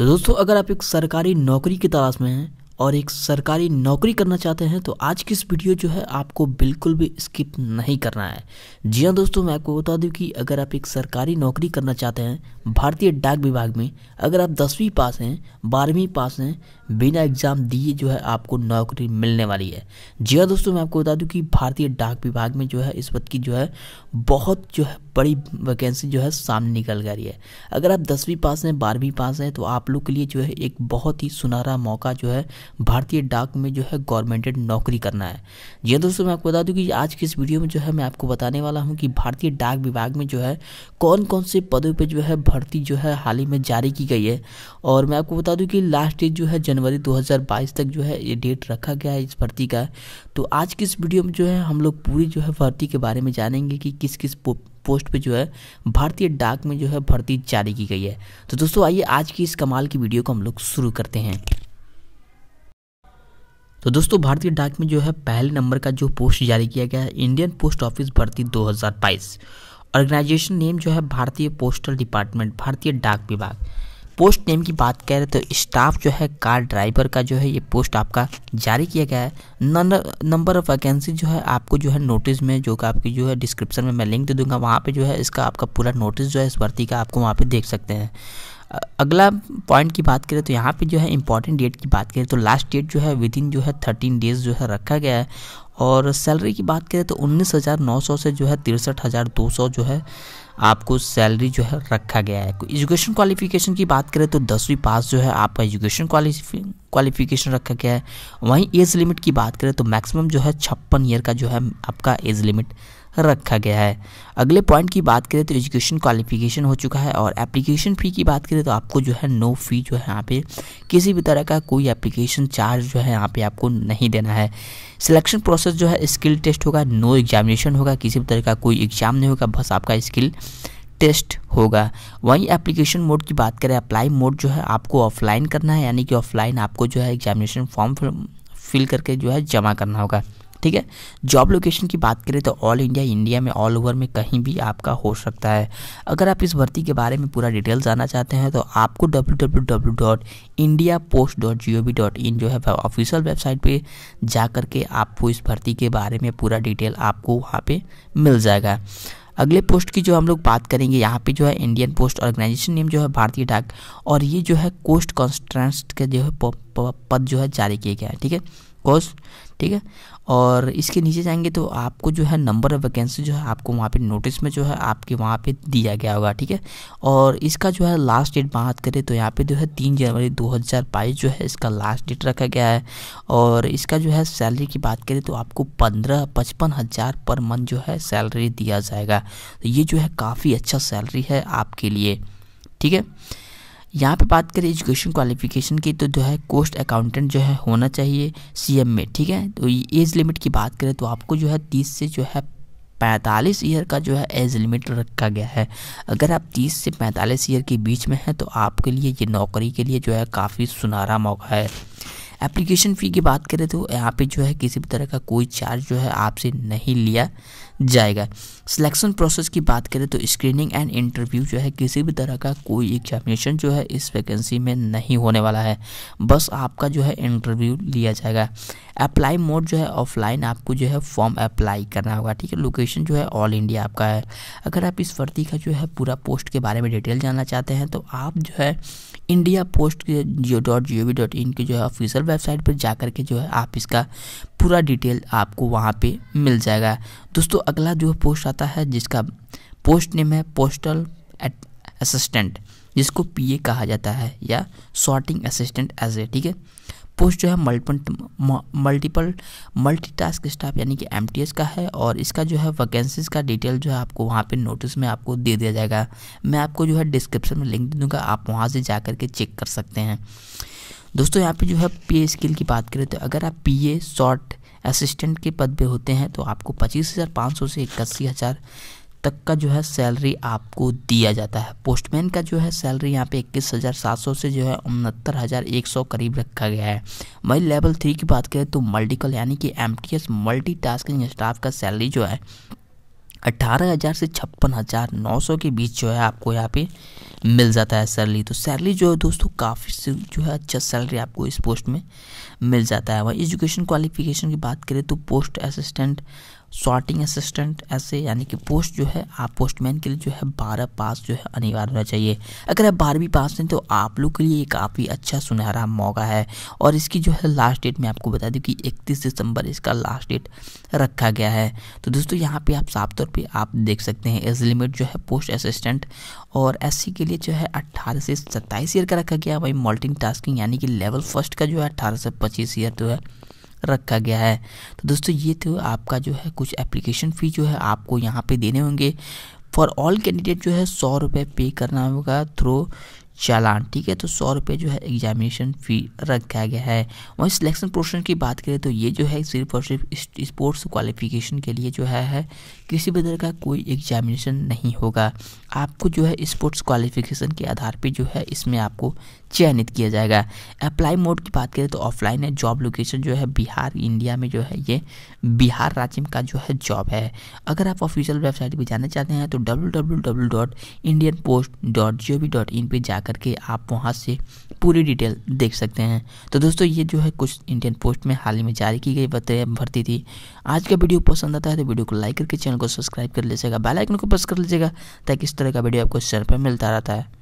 तो दोस्तों अगर आप एक सरकारी नौकरी की तलाश में हैं और एक सरकारी नौकरी करना चाहते हैं तो आज की इस वीडियो जो है आपको बिल्कुल भी स्किप नहीं करना है जी हाँ दोस्तों मैं आपको बता दूं कि अगर आप एक सरकारी नौकरी करना चाहते हैं भारतीय डाक विभाग में अगर आप दसवीं पास हैं बारहवीं पास हैं बिना एग्ज़ाम दिए जो है आपको नौकरी मिलने वाली है जी हाँ दोस्तों मैं आपको बता दूँ कि भारतीय डाक विभाग में जो है इस वक्त की जो है बहुत जो है बड़ी वैकेंसी जो है सामने निकल गई रही है अगर आप दसवीं पास हैं बारहवीं पास हैं तो आप लोग के लिए जो है एक बहुत ही सुनहरा मौका जो है भारतीय डाक में जो है गवर्नमेंटेड नौकरी करना है जी दोस्तों मैं आपको बता दूँ कि आज की इस वीडियो में जो है मैं आपको बताने वाला हूँ कि भारतीय डाक विभाग में जो है कौन कौन से पदों पर जो है भर्ती जो है हाल ही में जारी की गई है और मैं आपको बता दूँ कि लास्ट डेट जो है जनवरी दो तक जो है ये डेट रखा गया है इस भर्ती का तो आज की इस वीडियो में जो है हम लोग पूरी जो है भर्ती के बारे में जानेंगे कि किस किस पोस्ट पे जो है भारतीय डाक में जो है भर्ती जारी की गई है तो दोस्तों आइए आज की इस कमाल की वीडियो को हम लोग शुरू करते हैं तो दोस्तों भारतीय डाक में जो है पहले नंबर का जो पोस्ट जारी किया गया है इंडियन पोस्ट ऑफिस भर्ती 2022 ऑर्गेनाइजेशन नेम जो है भारतीय पोस्टल डिपार्टमेंट भारतीय डाक विभाग पोस्ट नेम की बात करें तो स्टाफ जो है कार ड्राइवर का जो है ये पोस्ट आपका जारी किया गया है नंबर ऑफ वैकेंसी जो है आपको जो है नोटिस में जो कि आपकी जो है डिस्क्रिप्शन में मैं लिंक दे दूंगा वहाँ पे जो है इसका आपका पूरा नोटिस जो है इस भर्ती का आपको वहाँ पे देख सकते हैं अगला पॉइंट की बात करें तो यहाँ पे जो है इंपॉर्टेंट डेट की बात करें तो लास्ट डेट जो है विद इन जो है थर्टीन डेज जो है रखा गया है और सैलरी की बात करें तो उन्नीस हज़ार नौ सौ से जो है तिरसठ हज़ार दो सौ जो है आपको सैलरी जो है रखा गया है एजुकेशन क्वालिफिकेशन की बात करें तो दसवीं पास जो है आपका एजुकेशन क्वालिफिक क्वालिफिकेशन रखा गया है वहीं एज लिमिट की बात करें तो मैक्सिमम जो है छप्पन ईयर का जो है आपका एज लिमिट रखा गया है अगले पॉइंट की बात करें तो एजुकेशन क्वालिफिकेशन हो चुका है और एप्लीकेशन फ़ी की बात करें तो आपको जो है नो फी जो है यहाँ पे किसी भी तरह का कोई एप्लीकेशन चार्ज जो है यहाँ पे आपको नहीं देना है सिलेक्शन प्रोसेस जो है स्किल टेस्ट होगा नो एग्जामिनेशन होगा किसी भी तरह का कोई एग्जाम नहीं होगा बस आपका स्किल टेस्ट होगा वहीं एप्लीकेशन मोड की बात करें अप्लाई मोड जो है आपको ऑफलाइन करना है यानी कि ऑफलाइन आपको जो है एग्जामिनेशन फॉर्म फिल करके जो है जमा करना होगा ठीक है जॉब लोकेशन की बात करें तो ऑल इंडिया इंडिया में ऑल ओवर में कहीं भी आपका हो सकता है अगर आप इस भर्ती के बारे में पूरा डिटेल जानना चाहते हैं तो आपको www.indiapost.gov.in जो है ऑफिशियल वेबसाइट पे जा करके आपको इस भर्ती के बारे में पूरा डिटेल आपको वहाँ पे मिल जाएगा अगले पोस्ट की जो हम लोग बात करेंगे यहाँ पे जो है इंडियन पोस्ट ऑर्गेनाइजेशन नेम जो है भारतीय डाक और ये जो है कोस्ट कॉन्स्ट्रेंस के जो है पद जो है जारी किए गए हैं ठीक है कोर्स ठीक है और इसके नीचे जाएंगे तो आपको जो है नंबर ऑफ वैकेंसी जो है आपको वहाँ पे नोटिस में जो है आपके वहाँ पे दिया गया होगा ठीक है और इसका जो है लास्ट डेट बात करें तो यहाँ पे जो है तीन जनवरी 2022 जो है इसका लास्ट डेट रखा गया है और इसका जो है सैलरी की बात करें तो आपको पंद्रह पचपन हज़ार पर मंथ जो है सैलरी दिया जाएगा तो ये जो है काफ़ी अच्छा सैलरी है आपके लिए ठीक है यहाँ पे बात करें एजुकेशन क्वालिफिकेशन की तो जो है कोस्ट अकाउंटेंट जो है होना चाहिए सीएम में ठीक है तो एज लिमिट की बात करें तो आपको जो है तीस से जो है पैंतालीस ईयर का जो है एज लिमिट रखा गया है अगर आप तीस से पैंतालीस ईयर के बीच में हैं तो आपके लिए ये नौकरी के लिए जो है काफ़ी सुनहरा मौका है एप्लीकेशन फ़ी की बात करें तो यहाँ पे जो है किसी भी तरह का कोई चार्ज जो है आपसे नहीं लिया जाएगा सिलेक्शन प्रोसेस की बात करें तो स्क्रीनिंग एंड इंटरव्यू जो है किसी भी तरह का कोई एग्जामिनेशन जो है इस वैकेंसी में नहीं होने वाला है बस आपका जो है इंटरव्यू लिया जाएगा अप्लाई मोड जो है ऑफलाइन आपको जो है फॉर्म अप्लाई करना होगा ठीक है लोकेशन जो है ऑल इंडिया आपका है अगर आप इस भर्ती का जो है पूरा पोस्ट के बारे में डिटेल जानना चाहते हैं तो आप जो है इंडिया पोस्ट के जियो dot G O V dot in की जो है ऑफिशियल वेबसाइट पर जा कर के जो है आप इसका पूरा डिटेल आपको वहाँ पे मिल जाएगा दोस्तों अगला जो पोस्ट आता है जिसका पोस्ट नेम है पोस्टल असिस्टेंट जिसको पीए कहा जाता है या सॉर्टिंग असिस्टेंट एज ए ठीक है पोस्ट जो है मल्टीपल मल्टीपल मल्टीटास्क स्टाफ यानी कि एम का है और इसका जो है वैकेंसीज का डिटेल जो है आपको वहाँ पे नोटिस में आपको दे दिया जाएगा मैं आपको जो है डिस्क्रिप्शन में लिंक दे दूँगा आप वहाँ से जा करके चेक कर सकते हैं दोस्तों यहाँ पे जो है पी स्किल की बात करें तो अगर आप ए शॉर्ट असिस्टेंट के पद पे होते हैं तो आपको पच्चीस हज़ार पाँच सौ से इक्यासी हज़ार तक का जो है सैलरी आपको दिया जाता है पोस्टमैन का जो है सैलरी यहाँ पे इक्कीस हज़ार सात सौ से जो है उनहत्तर हज़ार एक सौ करीब रखा गया है वहीं लेवल थ्री की बात करें तो मल्टीकल यानी कि M T S multi tasking staff का सैलरी जो है अट्ठारह हज़ार से छप्पन हज़ार नौ सौ के बीच जो है आपको यहाँ पे मिल जाता है सैलरी तो सैलरी जो है दोस्तों काफ़ी जो है अच्छा सैलरी आपको इस पोस्ट में मिल जाता है वही एजुकेशन क्वालिफिकेशन की बात करें तो पोस्ट असिस्टेंट शॉर्टिंग असिस्टेंट ऐसे यानी कि पोस्ट जो है आप पोस्टमैन के लिए जो है बारह पास जो है अनिवार्य होना चाहिए अगर आप बारहवीं पास हैं तो आप लोग के लिए काफ़ी अच्छा सुनहरा मौका है और इसकी जो है लास्ट डेट मैं आपको बता दूँ कि इकतीस दिसंबर इसका लास्ट डेट रखा गया है तो दोस्तों यहाँ पर आप साफ तौर पर आप देख सकते हैं एज लिमिट जो है पोस्ट असिस्टेंट और एस के लिए जो है अट्ठारह से सत्ताईस ईयर का रखा गया है वही मल्टी टास्किंग यानी कि लेवल फर्स्ट का जो है अट्ठारह से पच्चीस ईयर जो है रखा गया है तो दोस्तों ये तो आपका जो है कुछ एप्लीकेशन फ़ी जो है आपको यहाँ पे देने होंगे फॉर ऑल कैंडिडेट जो है सौ रुपये पे करना होगा थ्रू चालान ठीक है तो सौ रुपये जो है एग्जामिनेशन फ़ी रखा गया है वहीं सिलेक्शन पोर्शन की बात करें तो ये जो है सिर्फ और सिर्फ स्पोर्ट्स क्वालिफिकेशन के लिए जो है, है किसी भी तरह का कोई एग्जामिनेशन नहीं होगा आपको जो है स्पोर्ट्स क्वालिफिकेशन के आधार पर जो है इसमें आपको चयनित किया जाएगा अप्लाई मोड की बात करें तो ऑफलाइन है जॉब लोकेशन जो है बिहार इंडिया में जो है ये बिहार राज्य का जो है जॉब है अगर आप ऑफिशियल वेबसाइट पर जाना चाहते हैं तो W W W dot Indian post dot G O V dot in पर जाकर करके आप वहाँ से पूरी डिटेल देख सकते हैं तो दोस्तों ये जो है कुछ इंडियन पोस्ट में हाल ही में जारी की गई भर्ती थी आज का वीडियो पसंद आता है तो वीडियो को लाइक करके चैनल को सब्सक्राइब कर लीजिएगा बेलाइकन को प्रेस कर लीजिएगा ताकि इस तरह का वीडियो आपको शेयर पर मिलता रहता है